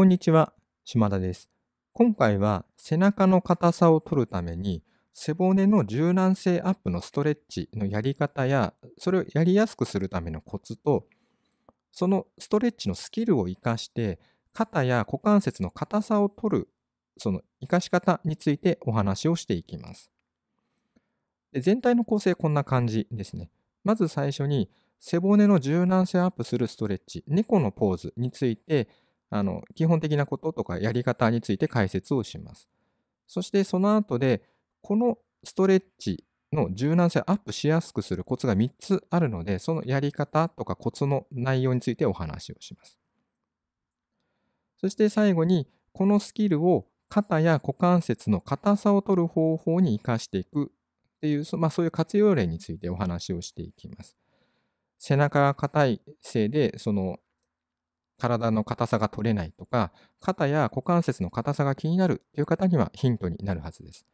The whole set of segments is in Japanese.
こんにちは、島田です。今回は背中の硬さを取るために背骨の柔軟性アップのストレッチのやり方やそれをやりやすくするためのコツとそのストレッチのスキルを活かして肩や股関節の硬さを取るその活かし方についてお話をしていきます。で全体の構成こんな感じですね。まず最初に背骨の柔軟性アップするストレッチ猫のポーズについてあの基本的なこととかやり方について解説をします。そしてその後でこのストレッチの柔軟性をアップしやすくするコツが3つあるのでそのやり方とかコツの内容についてお話をします。そして最後にこのスキルを肩や股関節の硬さを取る方法に生かしていくっていう、まあ、そういう活用例についてお話をしていきます。背中が硬いせいでその体の硬さが取れないとか、肩や股関節の硬さが気になるという方にはヒントになるはずです。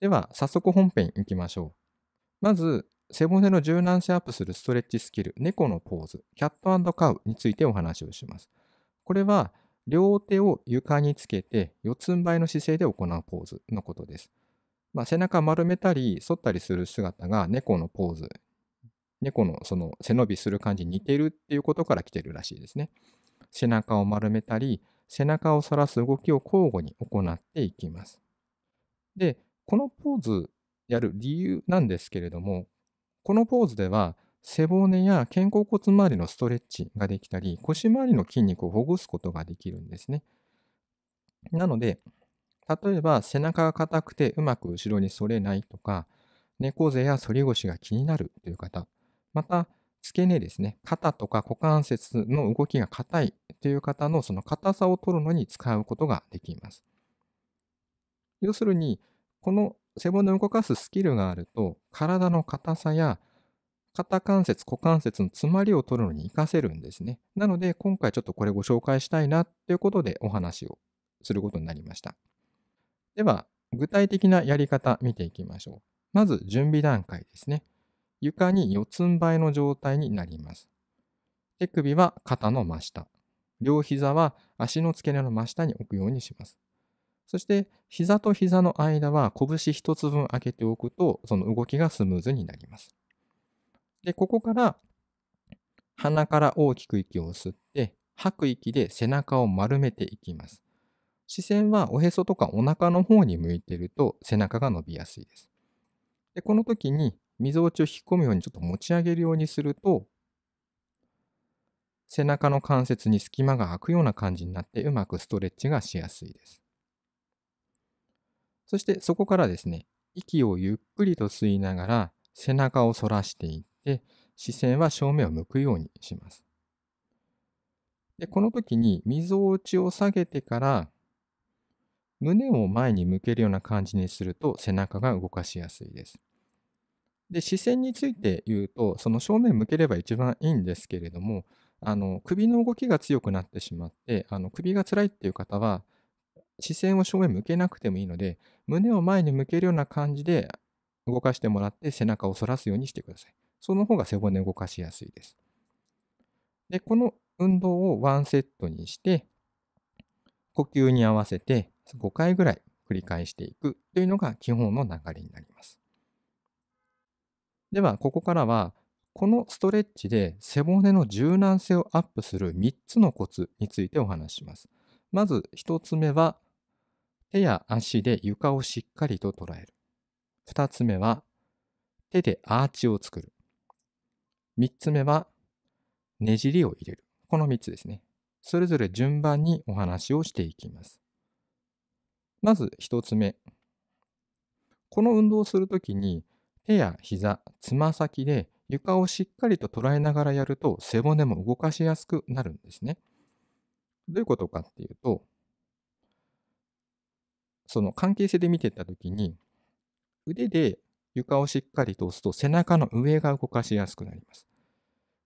では、早速本編いきましょう。まず、背骨の柔軟性アップするストレッチスキル、猫のポーズ、キャットカウについてお話をします。これは、両手を床につけて四つん這いの姿勢で行うポーズのことです。まあ、背中丸めたり反ったりする姿が猫のポーズ、猫のその背伸びする感じに似てるっていうことから来てるらしいですね。背中を丸めたり、背中を反らす動きを交互に行っていきます。で、このポーズやる理由なんですけれども、このポーズでは背骨や肩甲骨周りのストレッチができたり、腰周りの筋肉をほぐすことができるんですね。なので、例えば背中が硬くてうまく後ろに反れないとか、猫背や反り腰が気になるという方、また付け根ですね、肩とか股関節の動きが硬いという方のその硬さを取るのに使うことができます。要するに、この背骨を動かすスキルがあると、体の硬さや肩関節、股関節の詰まりを取るのに活かせるんですね。なので、今回ちょっとこれご紹介したいなということでお話をすることになりました。では、具体的なやり方見ていきましょう。まず、準備段階ですね。床に四つん這いの状態になります。手首は肩の真下、両膝は足の付け根の真下に置くようにします。そして膝と膝の間は拳1つ分開けておくとその動きがスムーズになります。で、ここから鼻から大きく息を吸って吐く息で背中を丸めていきます。視線はおへそとかお腹の方に向いてると背中が伸びやすいです。でこの時にみぞおちを引っ込むようにちょっと持ち上げるようにすると背中の関節に隙間が空くような感じになってうまくストレッチがしやすいです。そしてそこからですね、息をゆっくりと吸いながら背中を反らしていって視線は正面を向くようにします。でこの時にみぞおちを下げてから胸を前に向けるような感じにすると背中が動かしやすいです。で視線について言うとその正面向ければ一番いいんですけれどもあの首の動きが強くなってしまってあの首が辛いっていう方は視線を正面向けなくてもいいので胸を前に向けるような感じで動かしてもらって背中を反らすようにしてください。その方が背骨を動かしやすいです。で、この運動を1セットにして、呼吸に合わせて5回ぐらい繰り返していくというのが基本の流れになります。では、ここからは、このストレッチで背骨の柔軟性をアップする3つのコツについてお話しします。まず1つ目は、手や足で床をしっかりと捉える。2つ目は、手でアーチを作る。3つ目は、ねじりを入れる。この3つですね。それぞれ順番にお話をしていきます。まず1つ目。この運動をするときに、手や膝、つま先で床をしっかりと捉えながらやると背骨も動かしやすくなるんですね。どういうことかっていうと、その関係性で見てた時に腕で床をしっかりと押すと背中の上が動かしやすくなります。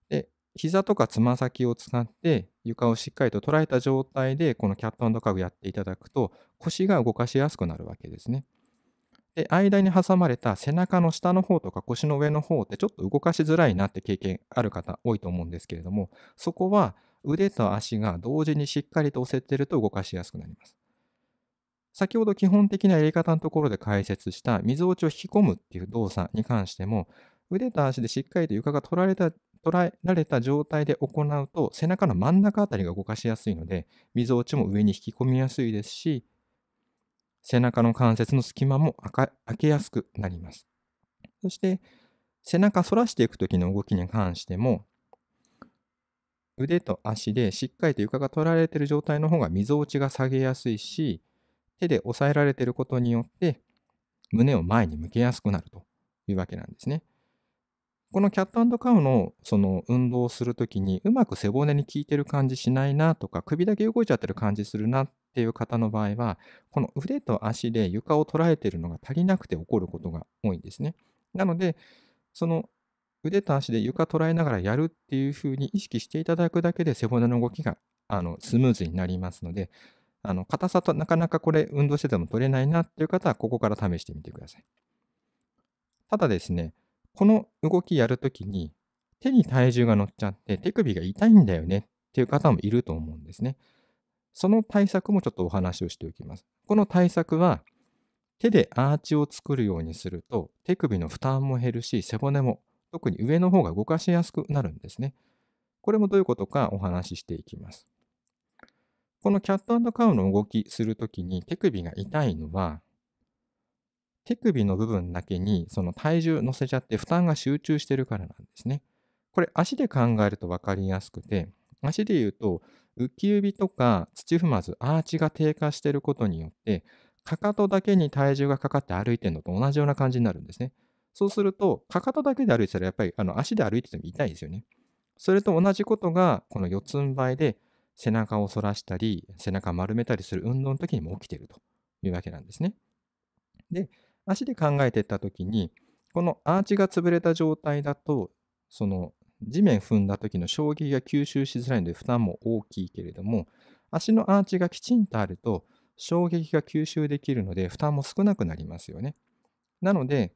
で、膝とかつま先を使って床をしっかりと捉えた状態でこのキャットカグやっていただくと腰が動かしやすくなるわけですね。で、間に挟まれた背中の下の方とか腰の上の方ってちょっと動かしづらいなって経験ある方多いと思うんですけれども、そこは腕と足が同時にしっかりと押せてると動かしやすくなります。先ほど基本的なやり方のところで解説した水落ちを引き込むっていう動作に関しても腕と足でしっかりと床が取られた捉えられた状態で行うと背中の真ん中あたりが動かしやすいので水落ちも上に引き込みやすいですし背中の関節の隙間も開けやすくなります。そして背中反らしていく時の動きに関しても腕と足でしっかりと床が取られている状態の方がみぞおちが下げやすいし手で押さえられていることによって胸を前に向けやすくなるというわけなんですね。このキャットカウのその運動をするときにうまく背骨に効いてる感じしないなとか首だけ動いちゃってる感じするなっっていう方の場合は、この腕と足で床を捉えているのが足りなくて起こることが多いんですね。なので、その腕と足で床捉えながらやるっていうふうに意識していただくだけで背骨の動きがあのスムーズになりますので、あの硬さとなかなかこれ運動してても取れないなっていう方はここから試してみてください。ただですね、この動きやるときに手に体重が乗っちゃって手首が痛いんだよねっていう方もいると思うんですね。その対策もちょっとお話をしておきます。この対策は、手でアーチを作るようにすると、手首の負担も減るし、背骨も特に上の方が動かしやすくなるんですね。これもどういうことかお話ししていきます。このキャットカウの動きするときに手首が痛いのは、手首の部分だけにその体重乗せちゃって負担が集中してるからなんですね。これ足で考えると分かりやすくて、足で言うと浮き指とか土踏まず、アーチが低下していることによって、かかとだけに体重がかかって歩いてるのと同じような感じになるんですね。そうすると、かかとだけで歩いてたら、やっぱりあの足で歩いてても痛いですよね。それと同じことが、この四つん這いで背中を反らしたり、背中丸めたりする運動の時にも起きているというわけなんですね。で、足で考えていった時に、このアーチが潰れた状態だと、その地面踏んだ時の衝撃が吸収しづらいので負担も大きいけれども足のアーチがきちんとあると衝撃が吸収できるので負担も少なくなりますよね。なので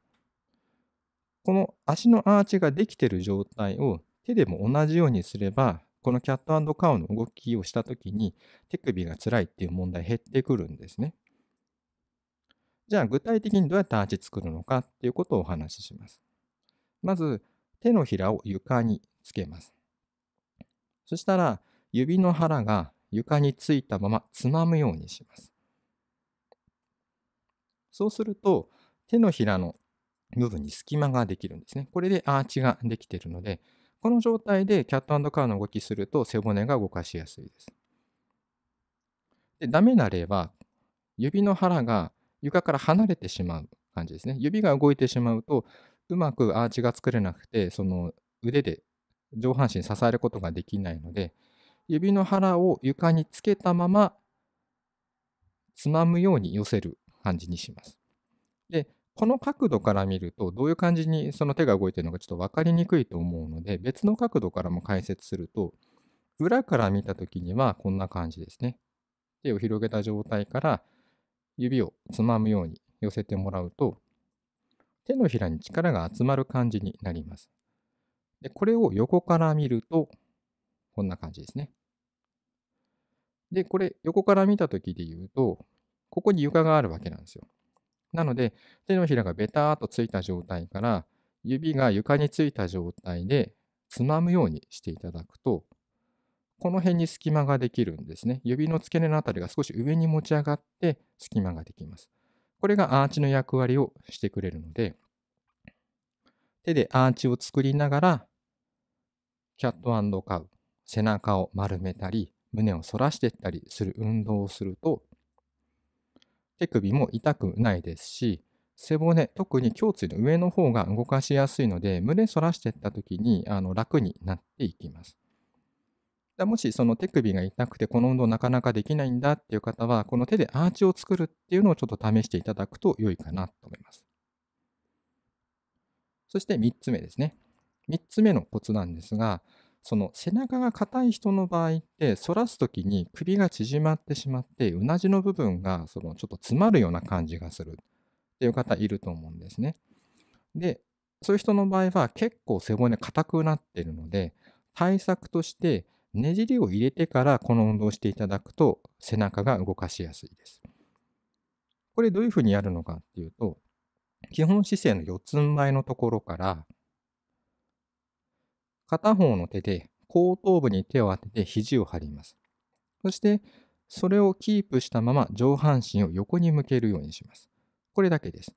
この足のアーチができてる状態を手でも同じようにすればこのキャットカウの動きをした時に手首が辛いっていう問題減ってくるんですね。じゃあ具体的にどうやってアーチ作るのかっていうことをお話しします。まず手のひらを床につけます。そしたら指の腹が床についたままつまむようにします。そうすると手のひらの部分に隙間ができるんですね。これでアーチができているので、この状態でキャットカーの動きすると背骨が動かしやすいです。でダメな例は、指の腹が床から離れてしまう感じですね。指が動いてしまうと、うまくアーチが作れなくて、その腕で上半身支えることができないので、指の腹を床につけたまま、つまむように寄せる感じにします。で、この角度から見ると、どういう感じにその手が動いてるのかちょっと分かりにくいと思うので、別の角度からも解説すると、裏から見た時にはこんな感じですね。手を広げた状態から指をつまむように寄せてもらうと、手のひらに力が集まる感じになります。でこれを横から見ると、こんな感じですね。で、これ横から見た時で言うと、ここに床があるわけなんですよ。なので、手のひらがベターっとついた状態から、指が床についた状態でつまむようにしていただくと、この辺に隙間ができるんですね。指の付け根のあたりが少し上に持ち上がって隙間ができます。これがアーチの役割をしてくれるので、手でアーチを作りながら、キャットカウ、背中を丸めたり、胸を反らしていったりする運動をすると、手首も痛くないですし、背骨、特に胸椎の上の方が動かしやすいので、胸反らしていった時にあの楽になっていきます。だもしその手首が痛くてこの運動なかなかできないんだっていう方は、この手でアーチを作るっていうのをちょっと試していただくと良いかなと思います。そして3つ目ですね。3つ目のコツなんですが、その背中が硬い人の場合って、反らすときに首が縮まってしまって、うなじの部分がそのちょっと詰まるような感じがするっていう方いると思うんですね。で、そういう人の場合は結構背骨硬くなっているので、対策としてねじりを入れてからこの運動をしていただくと背中が動かしやすいです。これどういうふうにやるのかっていうと基本姿勢の四つん這いのところから片方の手で後頭部に手を当てて肘を張ります。そしてそれをキープしたまま上半身を横に向けるようにします。これだけです。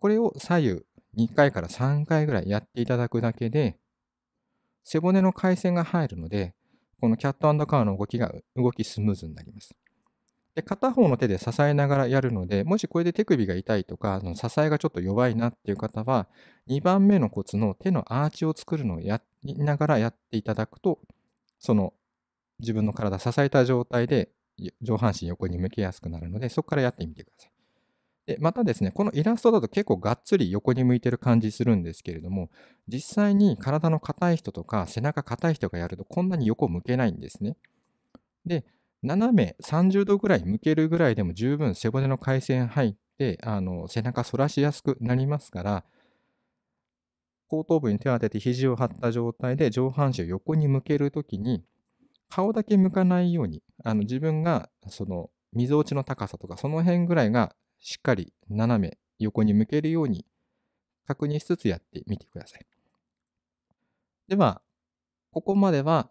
これを左右2回から3回ぐらいやっていただくだけで背骨の回線が入るのでこのキャットカーの動きが、動きスムーズになります。で、片方の手で支えながらやるので、もしこれで手首が痛いとか、その支えがちょっと弱いなっていう方は、2番目のコツの手のアーチを作るのをやりながらやっていただくと、その自分の体支えた状態で上半身横に向けやすくなるので、そこからやってみてください。でまたですね、このイラストだと結構がっつり横に向いてる感じするんですけれども、実際に体の硬い人とか背中硬い人がやるとこんなに横向けないんですね。で、斜め30度ぐらい向けるぐらいでも十分背骨の回線入ってあの背中反らしやすくなりますから、後頭部に手を当てて肘を張った状態で上半身を横に向けるときに、顔だけ向かないように、あの自分がその溝落ちの高さとかその辺ぐらいがしっかり斜め横に向けるように確認しつつやってみてください。では、ここまでは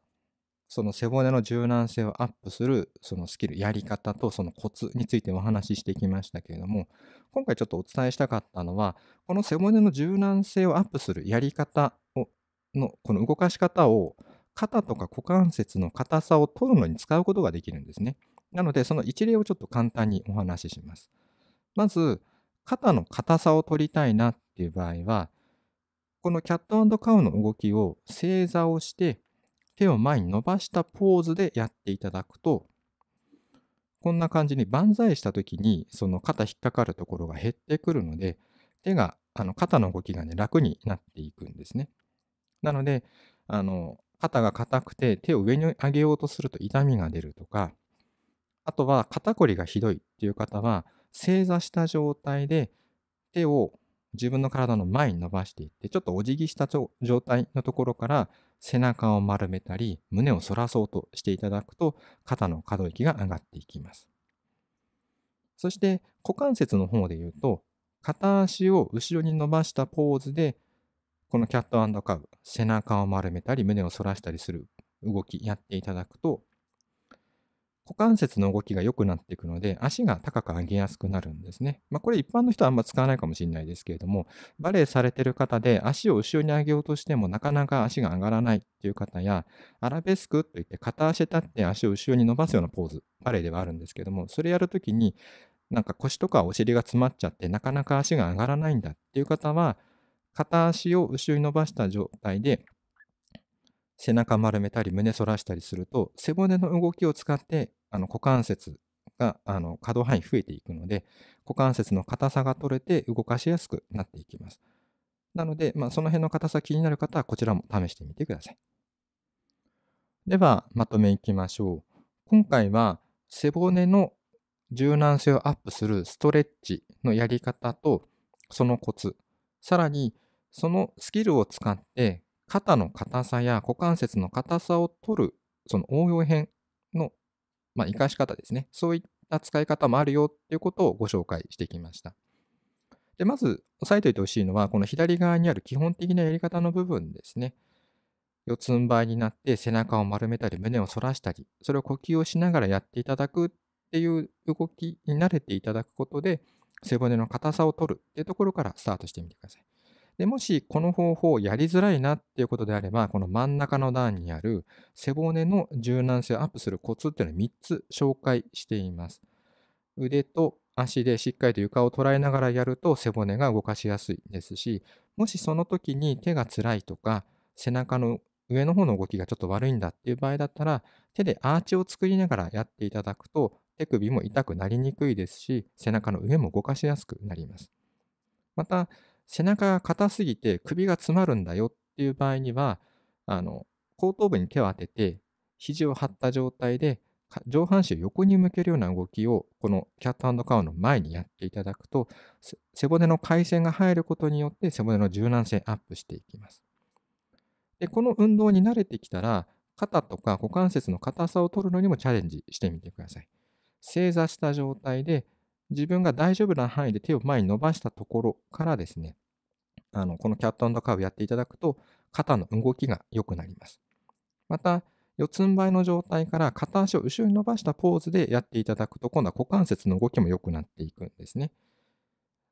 その背骨の柔軟性をアップするそのスキル、やり方とそのコツについてお話ししてきましたけれども、今回ちょっとお伝えしたかったのは、この背骨の柔軟性をアップするやり方をのこの動かし方を肩とか股関節の硬さを取るのに使うことができるんですね。なので、その一例をちょっと簡単にお話しします。まず、肩の硬さを取りたいなっていう場合は、このキャットカウの動きを正座をして、手を前に伸ばしたポーズでやっていただくと、こんな感じに万歳した時に、その肩引っかかるところが減ってくるので、手が、あの肩の動きがね、楽になっていくんですね。なので、あの、肩が硬くて手を上に上げようとすると痛みが出るとか、あとは肩こりがひどいっていう方は、正座した状態で手を自分の体の前に伸ばしていって、ちょっとお辞儀した状態のところから背中を丸めたり、胸を反らそうとしていただくと、肩の可動域が上がっていきます。そして股関節の方で言うと、片足を後ろに伸ばしたポーズで、このキャットカウ、背中を丸めたり、胸を反らしたりする動きやっていただくと、股関節の動きが良くなっていくので、足が高く上げやすくなるんですね。まあ、これ一般の人はあんま使わないかもしれないですけれども、バレエされてる方で足を後ろに上げようとしてもなかなか足が上がらないっていう方や、アラベスクといって片足立って足を後ろに伸ばすようなポーズ、バレエではあるんですけども、それやるときに、なんか腰とかお尻が詰まっちゃってなかなか足が上がらないんだっていう方は、片足を後ろに伸ばした状態で、背中丸めたり胸反らしたりすると背骨の動きを使ってあの股関節があの可動範囲増えていくので股関節の硬さが取れて動かしやすくなっていきます。なので、まあ、その辺の硬さ気になる方はこちらも試してみてください。ではまとめいきましょう。今回は背骨の柔軟性をアップするストレッチのやり方とそのコツさらにそのスキルを使って肩の硬さや股関節の硬さを取る、その応用編の、まあ、生かし方ですね。そういった使い方もあるよっていうことをご紹介してきました。で、まず押さえておいてほしいのは、この左側にある基本的なやり方の部分ですね。四つん這いになって背中を丸めたり胸を反らしたり、それを呼吸をしながらやっていただくっていう動きに慣れていただくことで、背骨の硬さを取るっていうところからスタートしてみてください。でもしこの方法をやりづらいなっていうことであれば、この真ん中の段にある背骨の柔軟性をアップするコツっていうのを3つ紹介しています。腕と足でしっかりと床を捉えながらやると背骨が動かしやすいですし、もしその時に手がつらいとか、背中の上の方の動きがちょっと悪いんだっていう場合だったら、手でアーチを作りながらやっていただくと、手首も痛くなりにくいですし、背中の上も動かしやすくなります。また、背中が硬すぎて首が詰まるんだよっていう場合には、あの、後頭部に手を当てて、肘を張った状態で、上半身を横に向けるような動きを、このキャットカウの前にやっていただくと、背骨の回線が入ることによって背骨の柔軟性アップしていきます。で、この運動に慣れてきたら、肩とか股関節の硬さを取るのにもチャレンジしてみてください。正座した状態で、自分が大丈夫な範囲で手を前に伸ばしたところからですね、あのこのキャットカーをやっていただくと、肩の動きが良くなります。また、四つん這いの状態から片足を後ろに伸ばしたポーズでやっていただくと、今度は股関節の動きも良くなっていくんですね。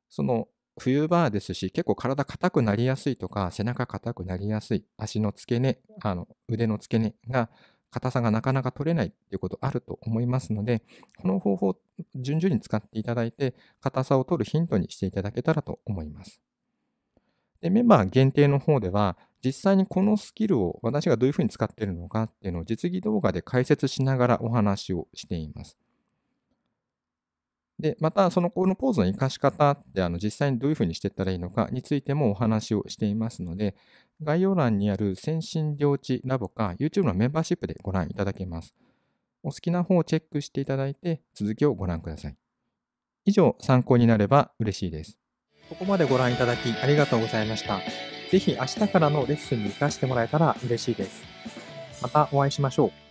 その冬場ですし、結構体硬くなりやすいとか、背中硬くなりやすい、足の付け根、あの腕の付け根が硬さがなかなか取れないっていうことあると思いますので、この方法、順々に使っていただいて、硬さを取るヒントにしていただけたらと思います。で、メンバー限定の方では、実際にこのスキルを私がどういうふうに使っているのかっていうのを実技動画で解説しながらお話をしています。で、また、そのこのポーズの活かし方ってあの実際にどういうふうにしていったらいいのかについてもお話をしていますので、概要欄にある先進領地ラボか YouTube のメンバーシップでご覧いただけます。お好きな方をチェックしていただいて続きをご覧ください。以上、参考になれば嬉しいです。ここまでご覧いただきありがとうございました。ぜひ明日からのレッスンに活かしてもらえたら嬉しいです。またお会いしましょう。